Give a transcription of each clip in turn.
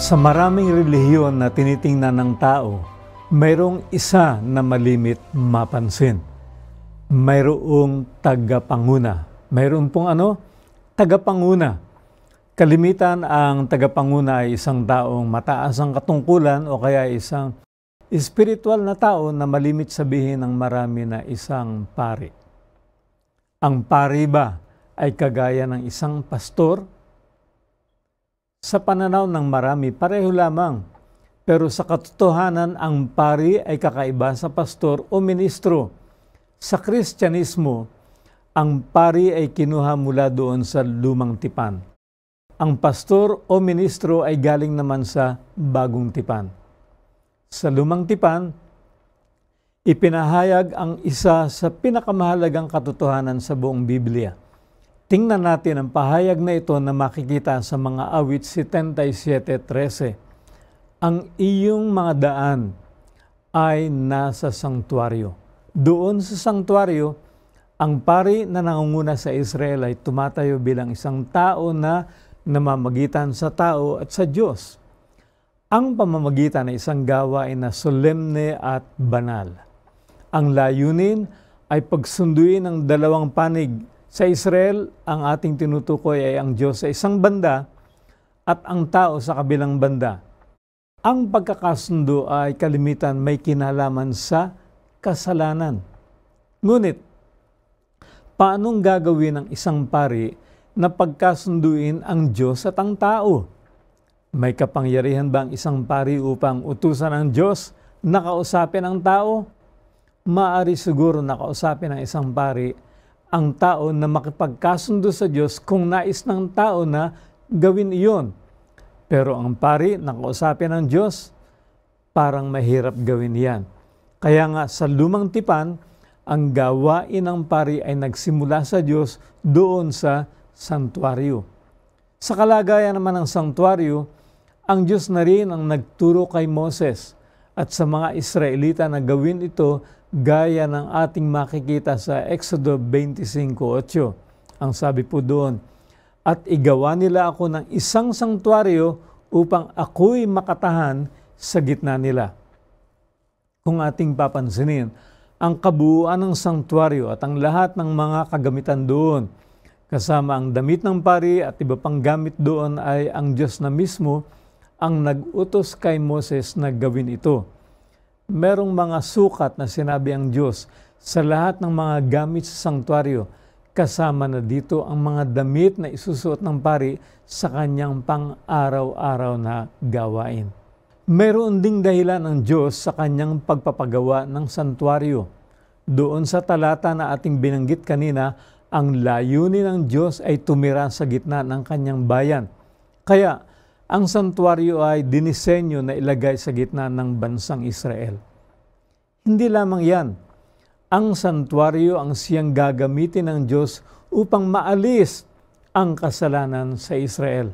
Sa maraming relihiyon na tinitingnan ng tao, mayroong isa na malimit mapansin. Mayroong tagapanguna. Mayroon pong ano? Tagapanguna. Kalimitan ang tagapanguna ay isang taong mataas ang katungkulan o kaya isang spiritual na tao na malimit sabihin ng marami na isang pari. Ang pari ba ay kagaya ng isang pastor sa pananaw ng marami, pareho lamang. Pero sa katotohanan, ang pari ay kakaiba sa pastor o ministro. Sa Kristyanismo, ang pari ay kinuha mula doon sa lumang tipan. Ang pastor o ministro ay galing naman sa bagong tipan. Sa lumang tipan, ipinahayag ang isa sa pinakamahalagang katotohanan sa buong Biblia. Tingnan natin ang pahayag na ito na makikita sa mga awit 77.13. Ang iyong mga daan ay nasa sangtuaryo. Doon sa sangtuaryo, ang pari na nangunguna sa Israel ay tumatayo bilang isang tao na namamagitan sa tao at sa Diyos. Ang pamamagitan ng isang gawain na solemne at banal. Ang layunin ay pagsunduin ng dalawang panig sa Israel, ang ating tinutukoy ay ang Diyos sa isang banda at ang tao sa kabilang banda. Ang pagkakasundo ay kalimitan may kinalaman sa kasalanan. Ngunit, paanong gagawin ng isang pari na pagkasunduin ang Diyos at ang tao? May kapangyarihan ba ang isang pari upang utusan ang Diyos na kausapin ang tao? Maari siguro na kausapin ang isang pari ang tao na makipagkasundo sa Diyos kung nais ng tao na gawin iyon. Pero ang pari, kausapin ng Diyos, parang mahirap gawin yan. Kaya nga sa lumang tipan, ang gawain ng pari ay nagsimula sa Diyos doon sa santuaryo. Sa kalagayan naman ng santuaryo, ang Diyos na rin ang nagturo kay Moses at sa mga Israelita na gawin ito gaya ng ating makikita sa Exodo 25.8. Ang sabi po doon, At igawa nila ako ng isang sangtuaryo upang ako'y makatahan sa gitna nila. Kung ating papansinin, ang kabuuan ng sangtuaryo at ang lahat ng mga kagamitan doon, kasama ang damit ng pari at iba pang gamit doon ay ang Diyos na mismo ang nag-utos kay Moses na gawin ito merong mga sukat na sinabi ang Diyos sa lahat ng mga gamit sa sangtuaryo. Kasama na dito ang mga damit na isusuot ng pari sa kanyang pang-araw-araw na gawain. Meron ding dahilan ang Diyos sa kanyang pagpapagawa ng santuaryo. Doon sa talata na ating binanggit kanina, ang layunin ng Diyos ay tumira sa gitna ng kanyang bayan. Kaya ang santuaryo ay dinisenyo na ilagay sa gitna ng bansang Israel. Hindi lamang yan. Ang santuaryo ang siyang gagamitin ng Diyos upang maalis ang kasalanan sa Israel.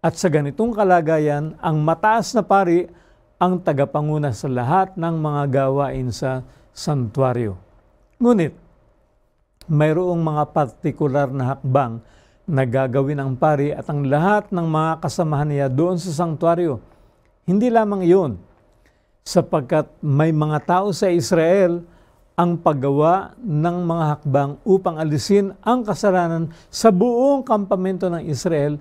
At sa ganitong kalagayan, ang mataas na pari ang tagapanguna sa lahat ng mga gawain sa santuaryo. Ngunit, mayroong mga partikular na hakbang Nagagawin ang pari at ang lahat ng mga kasamahan niya doon sa sanktuaryo. Hindi lamang iyon, sapagkat may mga tao sa Israel ang paggawa ng mga hakbang upang alisin ang kasalanan sa buong kampamento ng Israel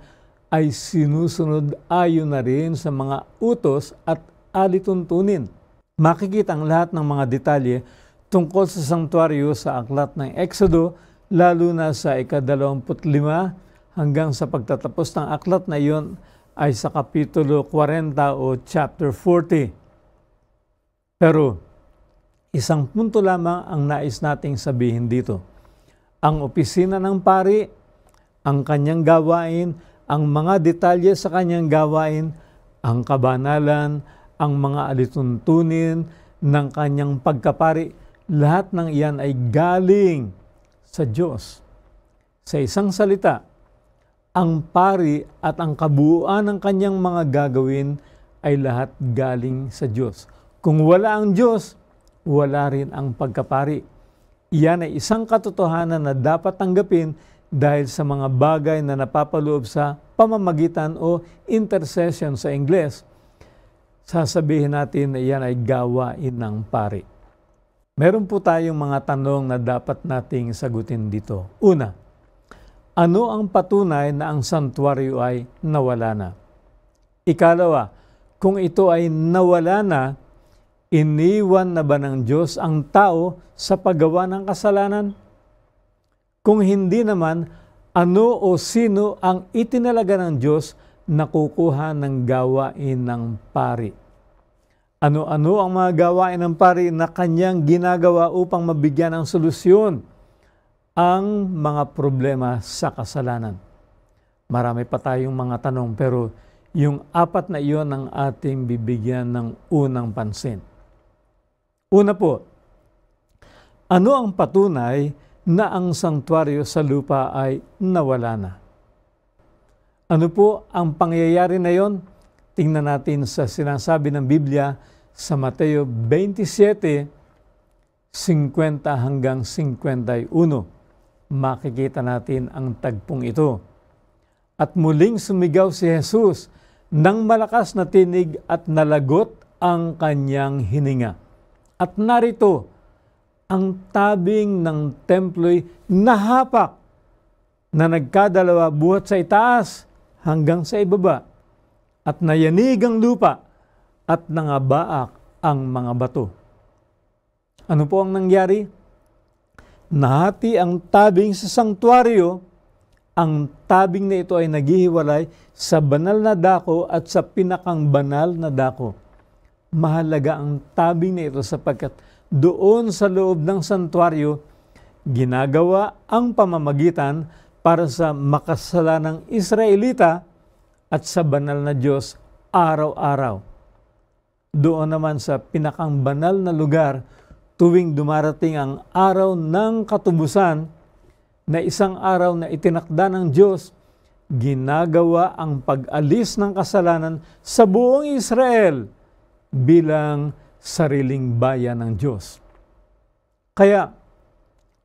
ay sinusunod ayon na rin sa mga utos at alituntunin. Makikita ang lahat ng mga detalye tungkol sa sanktuaryo sa aklat ng Exodo lalo na sa ikadalawamput-lima hanggang sa pagtatapos ng aklat na iyon ay sa Kapitulo 40 o Chapter 40. Pero isang punto lamang ang nais nating sabihin dito. Ang opisina ng pari, ang kanyang gawain, ang mga detalye sa kanyang gawain, ang kabanalan, ang mga alituntunin ng kanyang pagkapari, lahat ng iyan ay galing sa Diyos. Sa isang salita, ang pari at ang kabuuan ng kanyang mga gagawin ay lahat galing sa Diyos. Kung wala ang Diyos, wala rin ang pagkapari. Iyan ay isang katotohanan na dapat tanggapin dahil sa mga bagay na napapaloob sa pamamagitan o intercession sa Ingles. Sasabihin natin na iyan ay gawain ng pari. Meron po tayong mga tanong na dapat nating sagutin dito. Una, ano ang patunay na ang santuaryo ay nawala na? Ikalawa, kung ito ay nawala na, iniwan na ba ng Diyos ang tao sa paggawa ng kasalanan? Kung hindi naman, ano o sino ang itinalaga ng Diyos na kukuha ng gawain ng pari? Ano-ano ang mga gawain ng pari na kanyang ginagawa upang mabigyan ng solusyon ang mga problema sa kasalanan? Marami pa tayong mga tanong pero yung apat na iyon ang ating bibigyan ng unang pansin. Una po, ano ang patunay na ang sangtuaryo sa lupa ay nawala na? Ano po ang pangyayari na yon? tingnan natin sa sinasabi ng Biblia sa Mateo 27:50 hanggang 51. Makikita natin ang tagpong ito. At muling sumigaw si Jesus nang malakas na tinig at nalagot ang kanyang hininga. At narito, ang tabing ng templo'y nahapak na nagkadalawa buhat sa itaas hanggang sa ibaba at nayanig ang lupa at nangabaak ang mga bato. Ano po ang nangyari? Nahati ang tabing sa sangtuaryo. Ang tabing na ito ay naghihiwalay sa banal na dako at sa pinakang banal na dako. Mahalaga ang tabing na ito sapagkat doon sa loob ng santuaryo, ginagawa ang pamamagitan para sa makasala ng Israelita at sa banal na Diyos araw-araw. Doon naman sa pinakang banal na lugar tuwing dumarating ang araw ng katubusan na isang araw na itinakda ng Diyos, ginagawa ang pag-alis ng kasalanan sa buong Israel bilang sariling bayan ng Diyos. Kaya,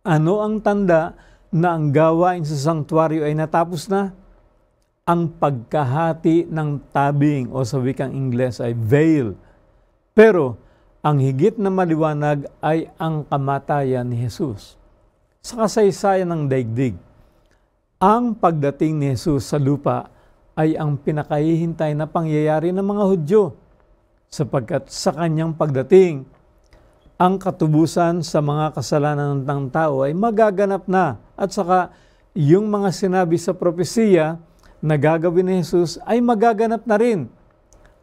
ano ang tanda na ang gawain sa sanktuaryo ay natapos na? ang pagkahati ng tabing o sa wikang Ingles ay veil. Pero ang higit na maliwanag ay ang kamatayan ni Jesus. Sa kasaysayan ng daigdig, ang pagdating ni Jesus sa lupa ay ang pinakahihintay na pangyayari ng mga Hudyo sapagkat sa kanyang pagdating, ang katubusan sa mga kasalanan ng tao ay magaganap na at saka yung mga sinabi sa propesiya na gagawin ni Jesus ay magaganap na rin.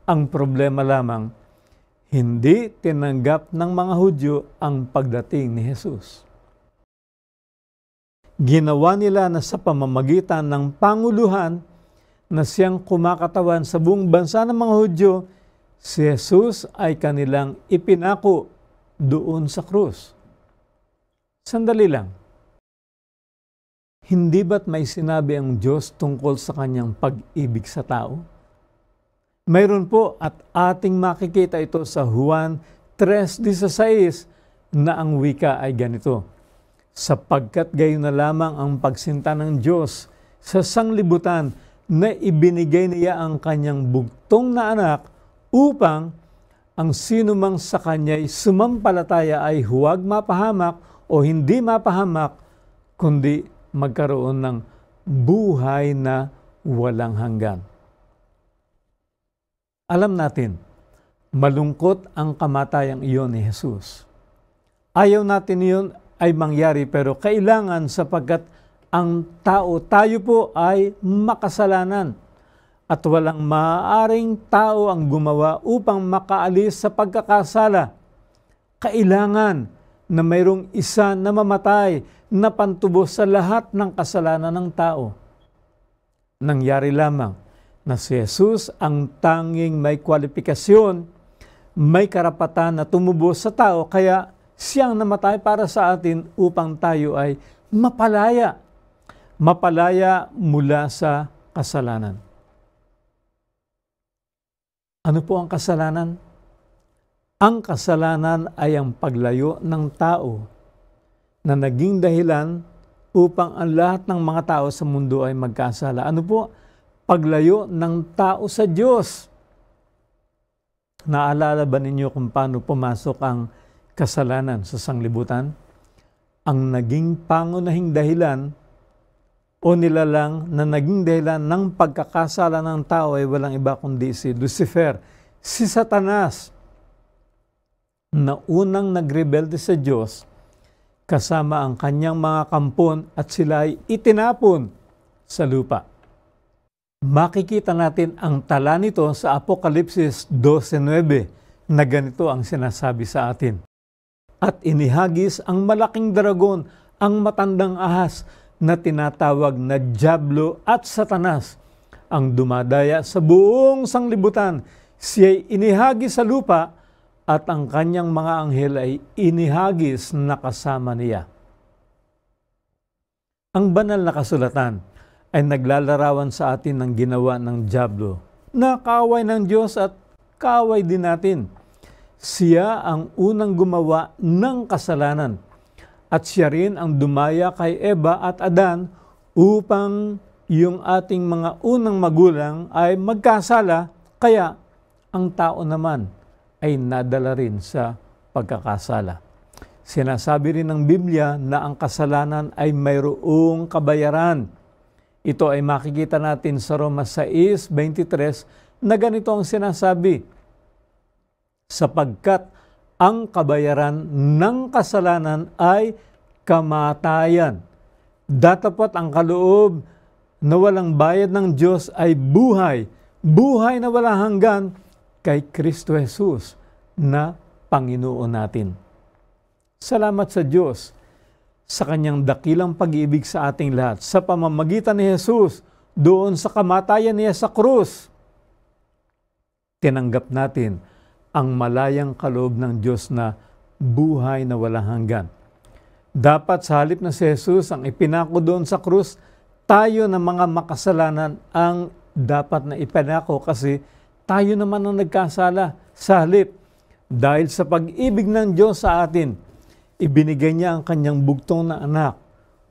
Ang problema lamang, hindi tinanggap ng mga Hudyo ang pagdating ni Jesus. Ginawa nila na sa pamamagitan ng panguluhan na siyang kumakatawan sa buong bansa ng mga Hudyo, si Jesus ay kanilang ipinako doon sa krus. Sandali lang hindi ba't may sinabi ang Diyos tungkol sa kanyang pag-ibig sa tao? Mayroon po at ating makikita ito sa Juan 3.16 na ang wika ay ganito, Sapagkat gayon na lamang ang pagsinta ng Diyos sa sanglibutan na ibinigay niya ang kanyang bugtong na anak upang ang sinumang sa kanya'y sumampalataya ay huwag mapahamak o hindi mapahamak, kundi magkaroon ng buhay na walang hanggan. Alam natin, malungkot ang kamatayang iyon ni Jesus. Ayaw natin iyon ay mangyari pero kailangan sapagkat ang tao, tayo po ay makasalanan at walang maaaring tao ang gumawa upang makaalis sa pagkakasala. Kailangan na mayroong isa na mamatay na pantubos sa lahat ng kasalanan ng tao. Nangyari lamang na si Jesus ang tanging may kwalifikasyon, may karapatan na tumubos sa tao, kaya siyang namatay para sa atin upang tayo ay mapalaya. Mapalaya mula sa kasalanan. Ano po ang kasalanan? Ang kasalanan ay ang paglayo ng tao na naging dahilan upang ang lahat ng mga tao sa mundo ay magkasala. Ano po? Paglayo ng tao sa Diyos. Naalala ba ninyo kung paano pumasok ang kasalanan sa sanglibutan? Ang naging pangunahing dahilan o nilalang na naging dahilan ng pagkakasala ng tao ay walang iba kundi si Lucifer, si Satanas, na unang nagrebelde sa Diyos kasama ang kanyang mga kampon at sila ay itinapon sa lupa. Makikita natin ang tala nito sa Apokalipsis 12.9 na ganito ang sinasabi sa atin. At inihagis ang malaking dragon, ang matandang ahas na tinatawag na Diablo at Satanas, ang dumadaya sa buong sanglibutan. Siya'y inihagis sa lupa at ang kanyang mga anghel ay inihagis na kasama niya. Ang banal na kasulatan ay naglalarawan sa atin ng ginawa ng Diablo na kaaway ng Diyos at kaaway din natin. Siya ang unang gumawa ng kasalanan at siya rin ang dumaya kay Eva at Adan upang yung ating mga unang magulang ay magkasala kaya ang tao naman ay nadala rin sa pagkakasala. Sinasabi rin ng Biblia na ang kasalanan ay mayroong kabayaran. Ito ay makikita natin sa Roma 6.23 na ganito ang sinasabi, sapagkat ang kabayaran ng kasalanan ay kamatayan. Datapat ang kaloob na walang bayad ng Diyos ay buhay, buhay na walang hanggan kay Kristo Jesus na Panginoon natin. Salamat sa Diyos sa kanyang dakilang pag-ibig sa ating lahat sa pamamagitan ni Jesus doon sa kamatayan niya sa krus. Tinanggap natin ang malayang kaloob ng Diyos na buhay na walang hanggan. Dapat sa halip na si Jesus ang ipinako doon sa krus, tayo na mga makasalanan ang dapat na ipinako kasi tayo naman ang nagkasala. Sa halip, dahil sa pag-ibig ng Diyos sa atin, ibinigay niya ang kanyang bugtong na anak.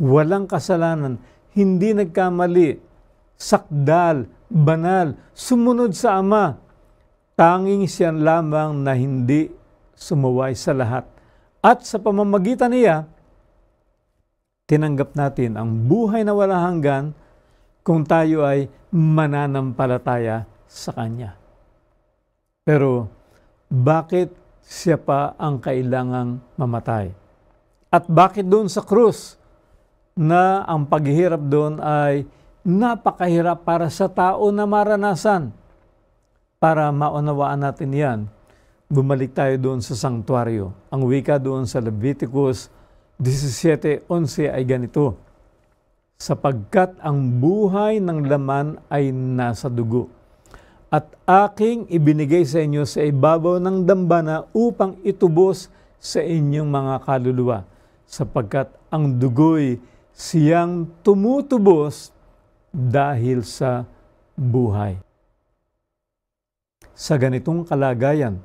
Walang kasalanan, hindi nagkamali, sakdal, banal, sumunod sa Ama. Tanging siya lamang na hindi sumuway sa lahat. At sa pamamagitan niya, tinanggap natin ang buhay na wala hanggan kung tayo ay mananampalataya sa Kanya. Pero bakit siya pa ang kailangang mamatay? At bakit doon sa krus na ang paghihirap doon ay napakahirap para sa tao na maranasan? Para maunawaan natin yan, bumalik tayo doon sa sangtuaryo. Ang wika doon sa Leviticus 17.11 ay ganito, Sapagkat ang buhay ng laman ay nasa dugo at aking ibinigay sa inyo sa ibabaw ng dambana upang itubos sa inyong mga kaluluwa, sapagkat ang dugoy siyang tumutubos dahil sa buhay. Sa ganitong kalagayan,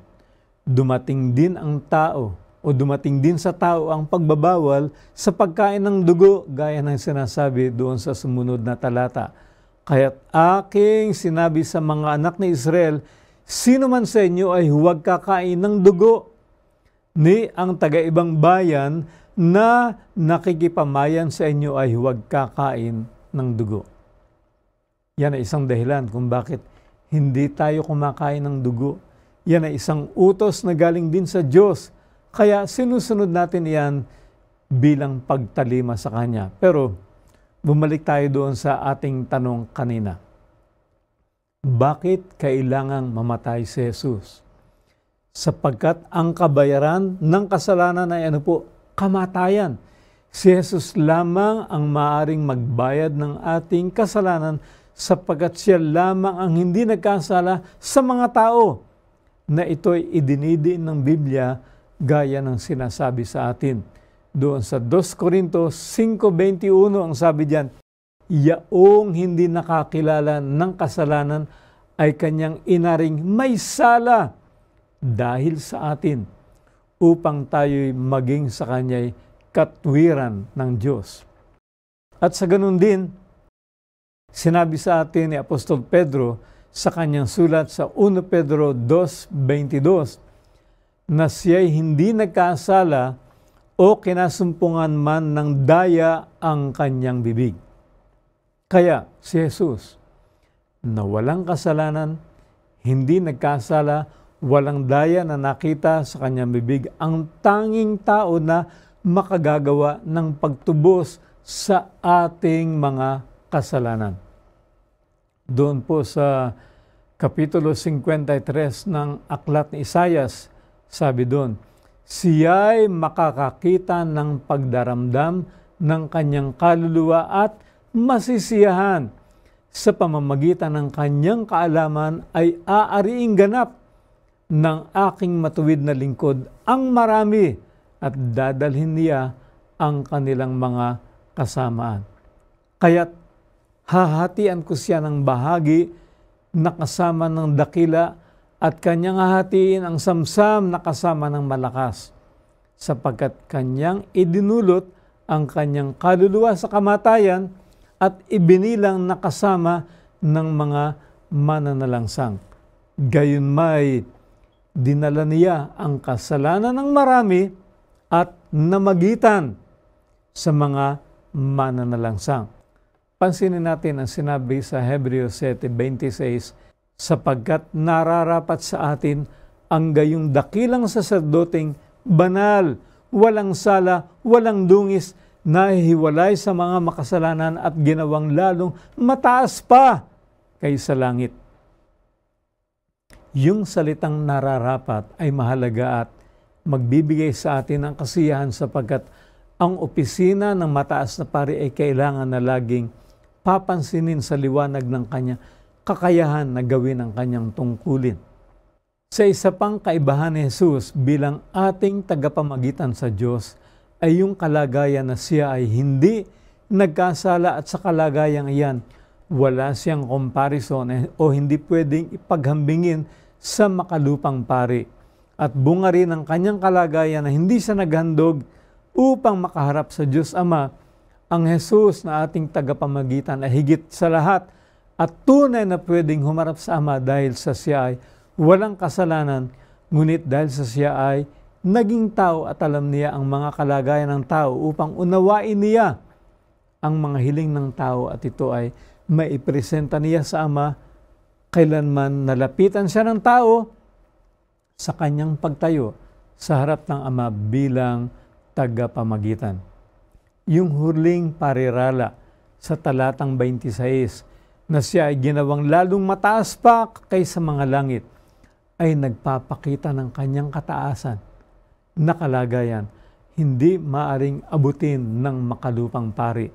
dumating din ang tao o dumating din sa tao ang pagbabawal sa pagkain ng dugo gaya ng sinasabi doon sa sumunod na talata Kaya't aking sinabi sa mga anak ni Israel, sino man sa inyo ay huwag kakain ng dugo ni ang taga-ibang bayan na nakikipamayan sa inyo ay huwag kakain ng dugo. Yan ay isang dahilan kung bakit hindi tayo kumakain ng dugo. Yan ay isang utos na galing din sa Diyos. Kaya sinusunod natin yan bilang pagtalima sa Kanya. Pero bumalik tayo doon sa ating tanong kanina. Bakit kailangang mamatay si Jesus? Sapagkat ang kabayaran ng kasalanan ay ano po? Kamatayan. Si Jesus lamang ang maaring magbayad ng ating kasalanan sapagkat siya lamang ang hindi nagkasala sa mga tao na ito'y idinidiin ng Biblia gaya ng sinasabi sa atin. Doon sa 2 Corinto 5.21 ang sabi diyan, Yaong hindi nakakilala ng kasalanan ay kanyang inaring may sala dahil sa atin upang tayo'y maging sa kanya'y katwiran ng Diyos. At sa ganun din, sinabi sa atin ni Apostol Pedro sa kanyang sulat sa 1 Pedro 2.22 na siya'y hindi nagkasala o kinasumpungan man ng daya ang kanyang bibig. Kaya si Jesus, na walang kasalanan, hindi nagkasala, walang daya na nakita sa kanyang bibig, ang tanging tao na makagagawa ng pagtubos sa ating mga kasalanan. Doon po sa Kapitulo 53 ng Aklat ni Isayas, sabi doon, siya'y makakakita ng pagdaramdam ng kanyang kaluluwa at masisiyahan. Sa pamamagitan ng kanyang kaalaman ay aariing ganap ng aking matuwid na lingkod ang marami at dadalhin niya ang kanilang mga kasamaan. Kaya't hahatian ko siya ng bahagi na kasama ng dakila at kanyang hahatiin ang samsam na kasama ng malakas, sapagkat kanyang idinulot ang kanyang kaluluwa sa kamatayan at ibinilang nakasama ng mga mananalangsang. Gayon may dinala niya ang kasalanan ng marami at namagitan sa mga mananalangsang. Pansinin natin ang sinabi sa Hebreo 7.26 sapagkat nararapat sa atin ang gayong dakilang saserdoting banal, walang sala, walang dungis, nahihiwalay sa mga makasalanan at ginawang lalong mataas pa kaysa langit. Yung salitang nararapat ay mahalaga at magbibigay sa atin ng kasiyahan sapagkat ang opisina ng mataas na pari ay kailangan na laging papansinin sa liwanag ng kanya kakayahan na gawin ang kanyang tungkulin. Sa isa pang kaibahan ni Jesus bilang ating tagapamagitan sa Diyos ay yung kalagayan na siya ay hindi nagkasala at sa kalagayang iyan wala siyang comparison o hindi pwedeng ipaghambingin sa makalupang pari at bunga rin ang kanyang kalagayan na hindi siya naghandog upang makaharap sa Diyos Ama. Ang Jesus na ating tagapamagitan ay higit sa lahat at tunay na pwedeng humarap sa Ama dahil sa siya ay walang kasalanan, ngunit dahil sa siya ay naging tao at alam niya ang mga kalagayan ng tao upang unawain niya ang mga hiling ng tao at ito ay maipresenta niya sa Ama kailanman nalapitan siya ng tao sa kanyang pagtayo sa harap ng Ama bilang tagapamagitan. Yung huling parirala sa talatang 26 na siya ay ginawang lalong mataas pa kaysa mga langit, ay nagpapakita ng kanyang kataasan na kalagayan hindi maaring abutin ng makalupang pari.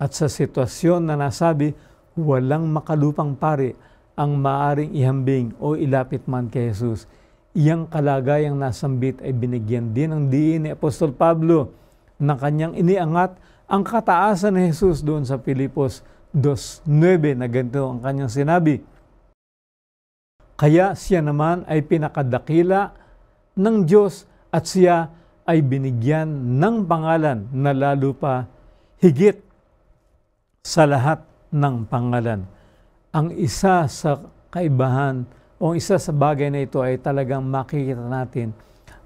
At sa sitwasyon na nasabi, walang makalupang pari ang maaring ihambing o ilapit man kay Jesus. Iyang kalagayang nasambit ay binigyan din ng diin ni Apostol Pablo na kanyang iniangat ang kataasan ni Jesus doon sa Pilipos 2.9 na ganito ang kanyang sinabi. Kaya siya naman ay pinakadakila ng Diyos at siya ay binigyan ng pangalan na lalo pa higit sa lahat ng pangalan. Ang isa sa kaibahan o ang isa sa bagay na ito ay talagang makikita natin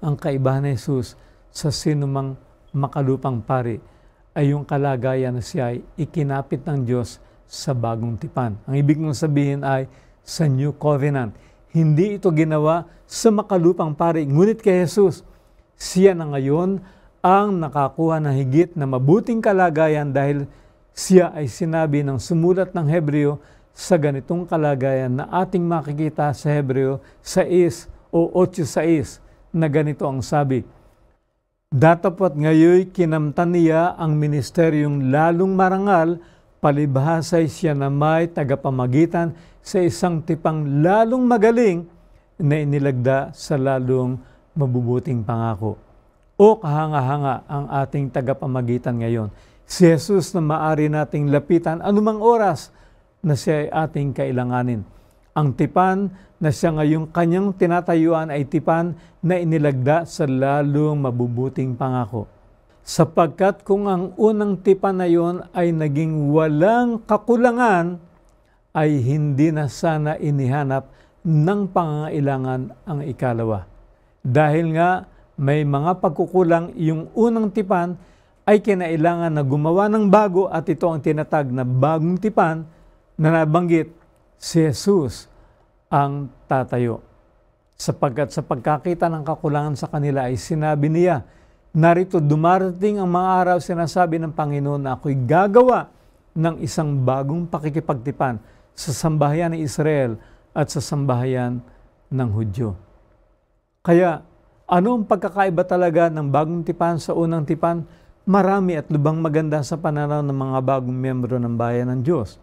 ang kaibahan ni Jesus sa sinumang makalupang pari ay yung kalagayan na siya ay ikinapit ng Diyos sa bagong tipan. Ang ibig kong sabihin ay sa New Covenant. Hindi ito ginawa sa makalupang pari. Ngunit kay Jesus, siya na ngayon ang nakakuha ng higit na mabuting kalagayan dahil siya ay sinabi ng sumulat ng Hebreo sa ganitong kalagayan na ating makikita sa Hebreo 6 o sa 8.6 na ganito ang sabi. Datapat ngayoy kinamtan niya ang ministeryong lalong marangal, palibhasay siya na may tagapamagitan sa isang tipang lalong magaling na inilagda sa lalong mabubuting pangako. O kahanga-hanga ang ating tagapamagitan ngayon. Si Jesus na maari nating lapitan anumang oras na siya ay ating kailanganin. Ang tipan na siya ngayong kanyang tinatayuan ay tipan na inilagda sa lalong mabubuting pangako. Sapagkat kung ang unang tipan na yon ay naging walang kakulangan, ay hindi na sana inihanap ng pangangailangan ang ikalawa. Dahil nga may mga pagkukulang yung unang tipan ay kinailangan na gumawa ng bago at ito ang tinatag na bagong tipan na nabanggit si Jesus ang tatayo. Sapagkat sa pagkakita ng kakulangan sa kanila ay sinabi niya, Narito dumarating ang mga araw sinasabi ng Panginoon na ako'y gagawa ng isang bagong pakikipagtipan sa sambahayan ng Israel at sa sambahayan ng Hudyo. Kaya ano ang pagkakaiba talaga ng bagong tipan sa unang tipan? Marami at lubang maganda sa pananaw ng mga bagong miyembro ng bayan ng Diyos.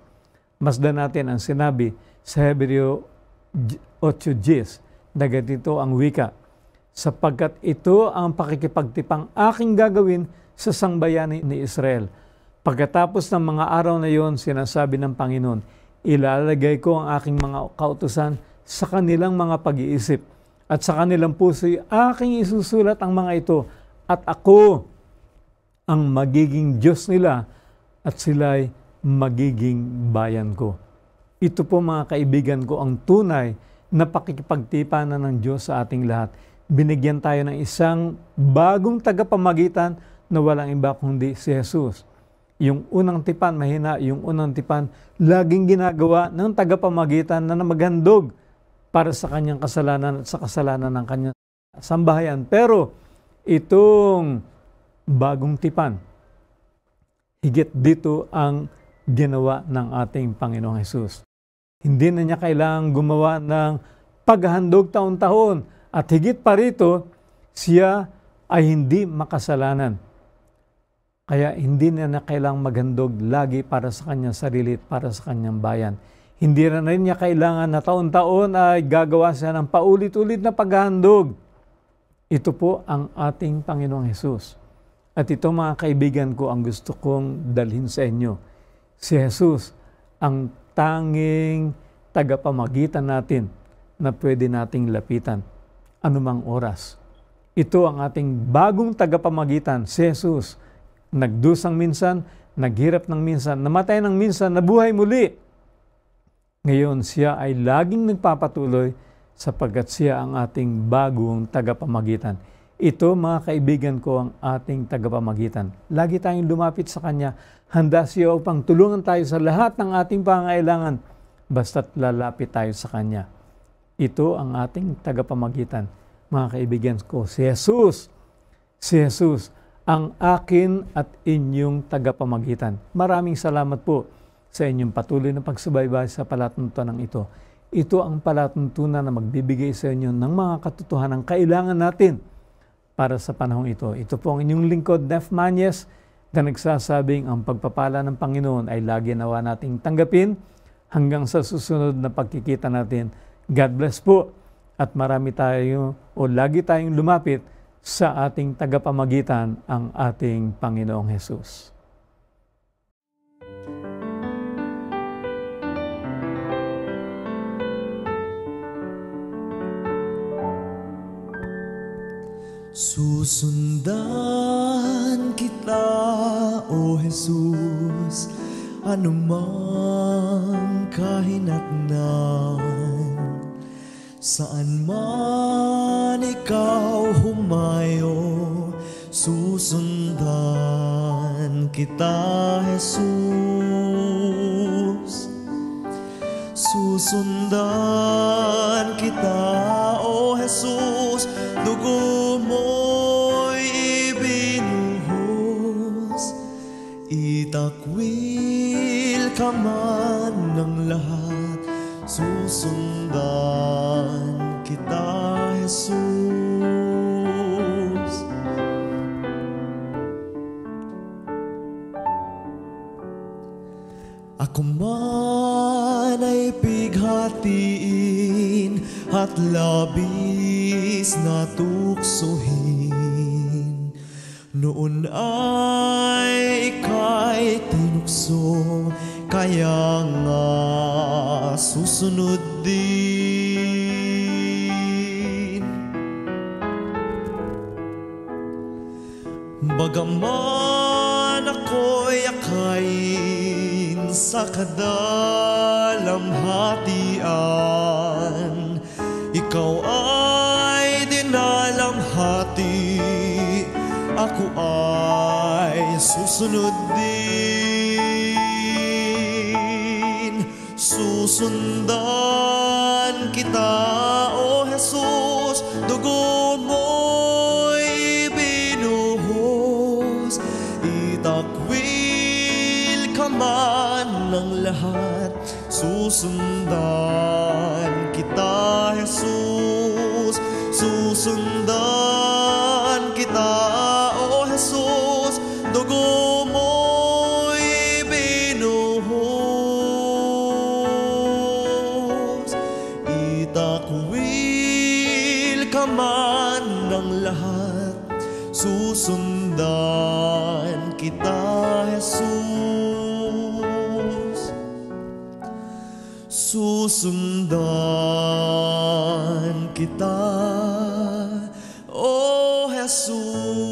Masdan natin ang sinabi sa Hebreo 8 Gs na ganito ang wika, sapagkat ito ang pakikipagtipang aking gagawin sa sangbayani ni Israel. Pagkatapos ng mga araw na iyon, sinasabi ng Panginoon, ilalagay ko ang aking mga kautusan sa kanilang mga pag-iisip at sa kanilang puso aking isusulat ang mga ito at ako ang magiging Diyos nila at sila'y magiging bayan ko. Ito po mga kaibigan ko ang tunay na pakikipagtipanan ng Diyos sa ating lahat. Binigyan tayo ng isang bagong tagapamagitan na walang iba kundi si Jesus. Yung unang tipan mahina, yung unang tipan laging ginagawa ng tagapamagitan na namaghandog para sa kanyang kasalanan at sa kasalanan ng kanyang sambahayan. Pero itong bagong tipan, higit dito ang ginawa ng ating Panginoong Hesus. Hindi na niya kailangang gumawa ng paghandog taon-taon. At higit pa rito, siya ay hindi makasalanan. Kaya hindi na niya kailangang maghandog lagi para sa kanyang sarili at para sa kanyang bayan. Hindi na rin niya kailangan na taon-taon ay gagawa siya ng paulit-ulit na paghandog. Ito po ang ating Panginoong Hesus. At ito mga kaibigan ko ang gusto kong dalhin sa inyo. Si Jesus ang tanging tagapamagitan natin na pwede nating lapitan anumang oras. Ito ang ating bagong tagapamagitan, si Jesus. Nagdusang minsan, naghirap ng minsan, namatay ng minsan, nabuhay muli. Ngayon siya ay laging nagpapatuloy sapagkat siya ang ating bagong tagapamagitan. Ito mga kaibigan ko ang ating tagapamagitan. Lagi tayong lumapit sa Kanya. Handa siya upang tulungan tayo sa lahat ng ating pangailangan basta't lalapit tayo sa Kanya. Ito ang ating tagapamagitan. Mga kaibigan ko, si Jesus, si Jesus, ang akin at inyong tagapamagitan. Maraming salamat po sa inyong patuloy na pagsubaybay sa palatuntunan ito. Ito ang palatuntunan na magbibigay sa inyo ng mga katotohanan kailangan natin para sa panahong ito. Ito po ang inyong lingkod, Def Manyes, na nagsasabing ang pagpapala ng Panginoon ay lagi nawa nating tanggapin hanggang sa susunod na pagkikita natin. God bless po at marami tayo o lagi tayong lumapit sa ating tagapamagitan ang ating Panginoong Hesus. Susundan kita, O Jesus, anumang kahinatnan. Saan man ikaw humayo, susundan kita, Jesus. Susundan kita, will ka man ng lahat, susundan kita, Jesus. Ako man ay pighatiin at labis na tuksohin noon ay tukso Kaya nga susunod din Bagaman ako'y akayin sa kadalamhatian Ikaw ay dinalamhati Ako ay susunod din susundan kita, O Jesus, dugo mo'y ibinuhos. itakwil ka man ng lahat, susundan kita, Jesus, susundan susundan kita, O oh Jesus.